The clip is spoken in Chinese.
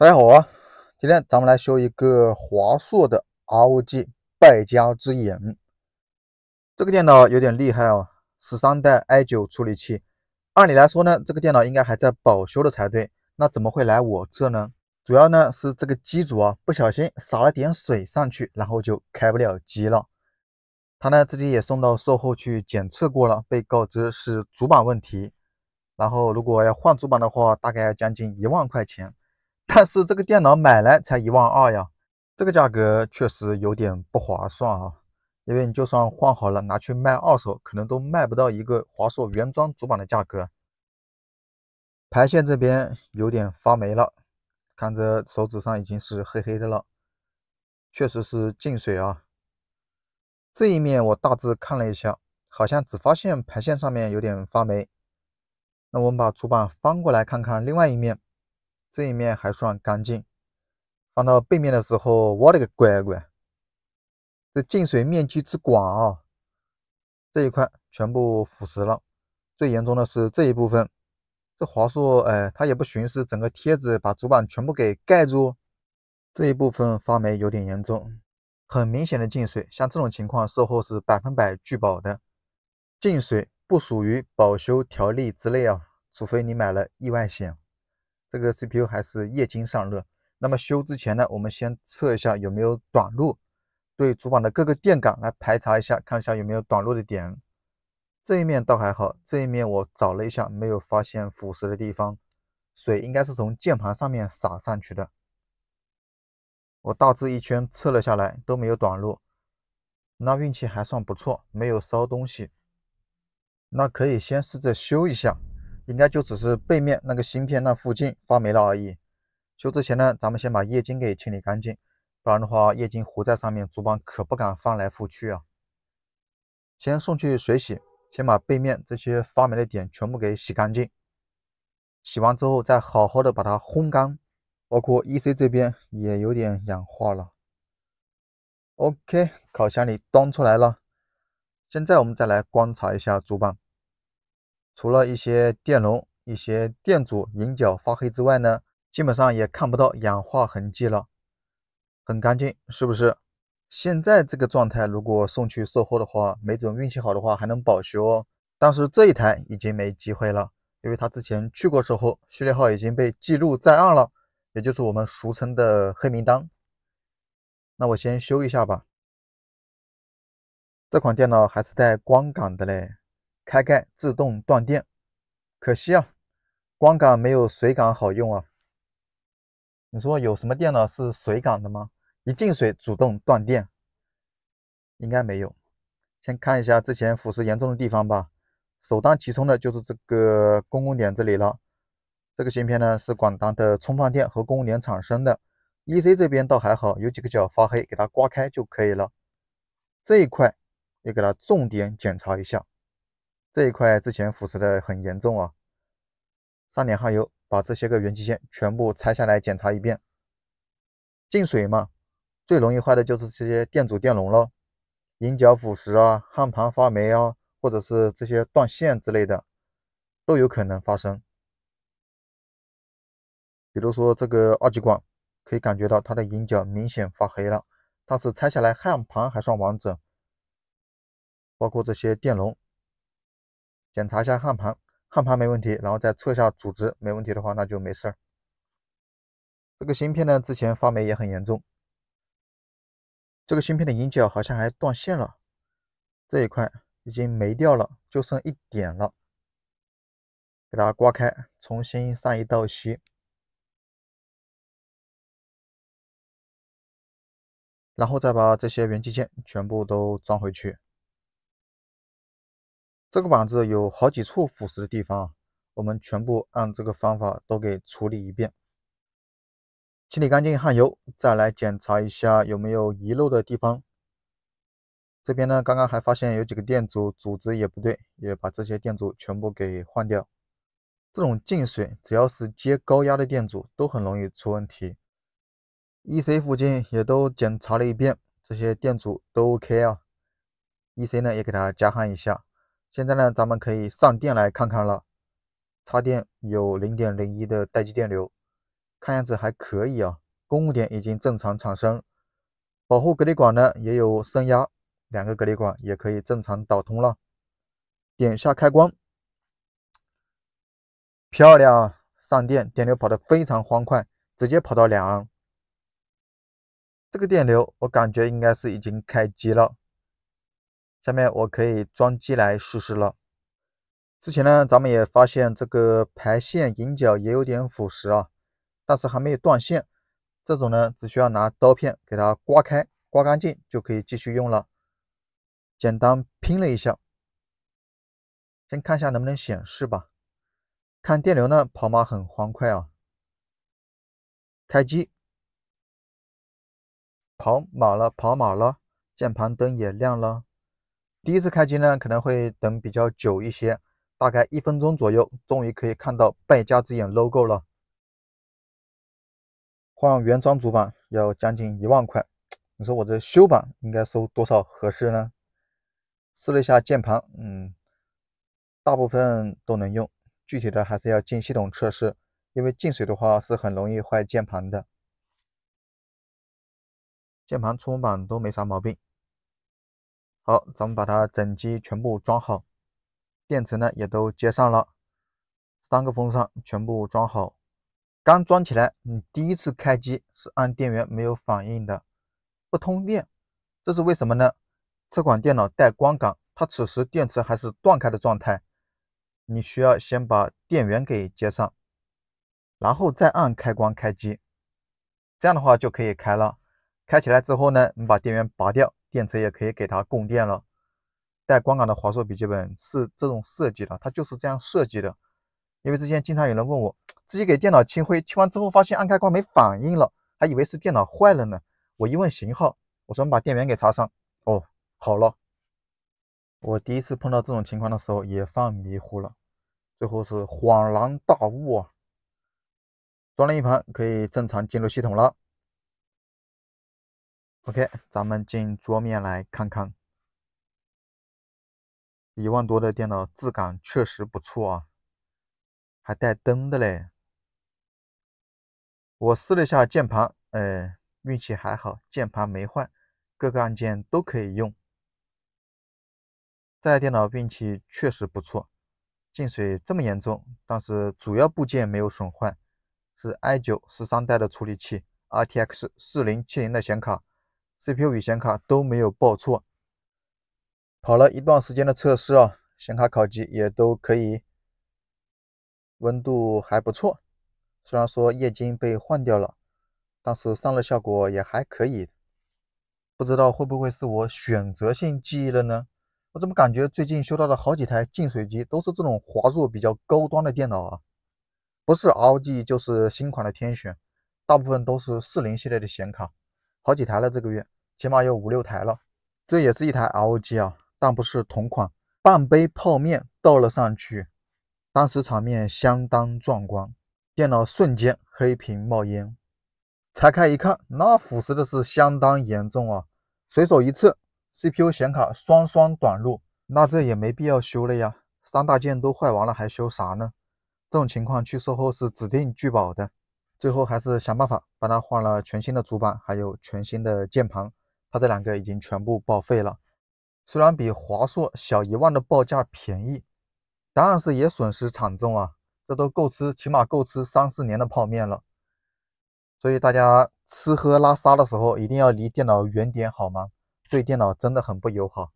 大家好啊，今天咱们来修一个华硕的 ROG 拜家之眼。这个电脑有点厉害哦，十三代 i9 处理器。按理来说呢，这个电脑应该还在保修的才对。那怎么会来我这呢？主要呢是这个机主啊，不小心洒了点水上去，然后就开不了机了。他呢自己也送到售后去检测过了，被告知是主板问题。然后如果要换主板的话，大概要将近一万块钱。但是这个电脑买来才一万二呀，这个价格确实有点不划算啊。因为你就算换好了，拿去卖二手，可能都卖不到一个华硕原装主板的价格。排线这边有点发霉了，看着手指上已经是黑黑的了，确实是进水啊。这一面我大致看了一下，好像只发现排线上面有点发霉。那我们把主板翻过来看看另外一面。这一面还算干净，放到背面的时候，我的个乖乖！这进水面积之广啊，这一块全部腐蚀了。最严重的是这一部分，这华硕哎，它也不巡视，整个贴子把主板全部给盖住，这一部分发霉有点严重，很明显的进水。像这种情况，售后是百分百拒保的，进水不属于保修条例之内啊，除非你买了意外险。这个 CPU 还是液晶散热，那么修之前呢，我们先测一下有没有短路，对主板的各个电感来排查一下，看一下有没有短路的点。这一面倒还好，这一面我找了一下，没有发现腐蚀的地方。水应该是从键盘上面洒上去的。我大致一圈测了下来，都没有短路，那运气还算不错，没有烧东西。那可以先试着修一下。应该就只是背面那个芯片那附近发霉了而已。修之前呢，咱们先把液晶给清理干净，不然的话液晶糊在上面，主板可不敢翻来覆去啊。先送去水洗，先把背面这些发霉的点全部给洗干净。洗完之后再好好的把它烘干，包括 EC 这边也有点氧化了。OK，烤箱里端出来了。现在我们再来观察一下主板。除了一些电容、一些电阻引脚发黑之外呢，基本上也看不到氧化痕迹了，很干净，是不是？现在这个状态，如果送去售后的话，没准运气好的话还能保修哦。但是这一台已经没机会了，因为它之前去过售后，序列号已经被记录在案了，也就是我们俗称的黑名单。那我先修一下吧。这款电脑还是带光感的嘞。开盖自动断电，可惜啊，光感没有水感好用啊。你说有什么电脑是水感的吗？一进水主动断电，应该没有。先看一下之前腐蚀严重的地方吧，首当其冲的就是这个公共点这里了。这个芯片呢是管它的充放电和公共点产生的。EC 这边倒还好，有几个角发黑，给它刮开就可以了。这一块也给它重点检查一下。这一块之前腐蚀的很严重啊，上点焊油，把这些个元器件全部拆下来检查一遍。进水嘛，最容易坏的就是这些电阻、电容咯，引脚腐蚀啊，焊盘发霉啊，或者是这些断线之类的都有可能发生。比如说这个二极管，可以感觉到它的引脚明显发黑了，但是拆下来焊盘还算完整，包括这些电容。检查一下焊盘，焊盘没问题，然后再测一下阻值，没问题的话那就没事儿。这个芯片呢，之前发霉也很严重，这个芯片的引脚好像还断线了，这一块已经没掉了，就剩一点了，给它刮开，重新上一道漆，然后再把这些元器件全部都装回去。这个板子有好几处腐蚀的地方，我们全部按这个方法都给处理一遍，清理干净焊油，再来检查一下有没有遗漏的地方。这边呢，刚刚还发现有几个电阻阻值也不对，也把这些电阻全部给换掉。这种进水，只要是接高压的电阻都很容易出问题。EC 附近也都检查了一遍，这些电阻都 OK 啊。EC 呢也给它加焊一下。现在呢，咱们可以上电来看看了。插电有零点零一的待机电流，看样子还可以啊。公共点已经正常产生，保护隔离管呢也有升压，两个隔离管也可以正常导通了。点下开关，漂亮，上电电流跑得非常欢快，直接跑到两安。这个电流我感觉应该是已经开机了。下面我可以装机来试试了。之前呢，咱们也发现这个排线引脚也有点腐蚀啊，但是还没有断线。这种呢，只需要拿刀片给它刮开、刮干净就可以继续用了。简单拼了一下，先看一下能不能显示吧。看电流呢，跑马很欢快啊。开机，跑马了，跑马了，键盘灯也亮了。第一次开机呢，可能会等比较久一些，大概一分钟左右，终于可以看到败家之眼 logo 了。换原装主板要将近一万块，你说我这修板应该收多少合适呢？试了一下键盘，嗯，大部分都能用，具体的还是要进系统测试，因为进水的话是很容易坏键盘的。键盘触摸板都没啥毛病。好，咱们把它整机全部装好，电池呢也都接上了，三个风扇全部装好。刚装起来，你第一次开机是按电源没有反应的，不通电，这是为什么呢？这款电脑带光感，它此时电池还是断开的状态，你需要先把电源给接上，然后再按开关开机，这样的话就可以开了。开起来之后呢，你把电源拔掉。电池也可以给它供电了。带光感的华硕笔记本是这种设计的，它就是这样设计的。因为之前经常有人问我，自己给电脑清灰，清完之后发现按开关没反应了，还以为是电脑坏了呢。我一问型号，我说把电源给插上。哦，好了。我第一次碰到这种情况的时候也犯迷糊了，最后是恍然大悟啊。装了一盘可以正常进入系统了。OK，咱们进桌面来看看，一万多的电脑质感确实不错啊，还带灯的嘞。我试了一下键盘，呃，运气还好，键盘没坏，各个按键都可以用。这台电脑运气确实不错，进水这么严重，但是主要部件没有损坏，是 i 九十三代的处理器，RTX 四零七零的显卡。CPU 与显卡都没有报错，跑了一段时间的测试啊，显卡烤机也都可以，温度还不错。虽然说液晶被换掉了，但是散热效果也还可以。不知道会不会是我选择性记忆了呢？我怎么感觉最近修到的好几台净水机都是这种华硕比较高端的电脑啊，不是 ROG 就是新款的天选，大部分都是四零系列的显卡。好几台了，这个月起码有五六台了。这也是一台 ROG 啊，但不是同款。半杯泡面倒了上去，当时场面相当壮观。电脑瞬间黑屏冒烟，拆开一看，那腐蚀的是相当严重啊！随手一测，CPU 显卡双双短路，那这也没必要修了呀。三大件都坏完了，还修啥呢？这种情况去售后是指定拒保的。最后还是想办法帮他换了全新的主板，还有全新的键盘，他这两个已经全部报废了。虽然比华硕小一万的报价便宜，但是也损失惨重啊！这都够吃，起码够吃三四年的泡面了。所以大家吃喝拉撒的时候一定要离电脑远点，好吗？对电脑真的很不友好。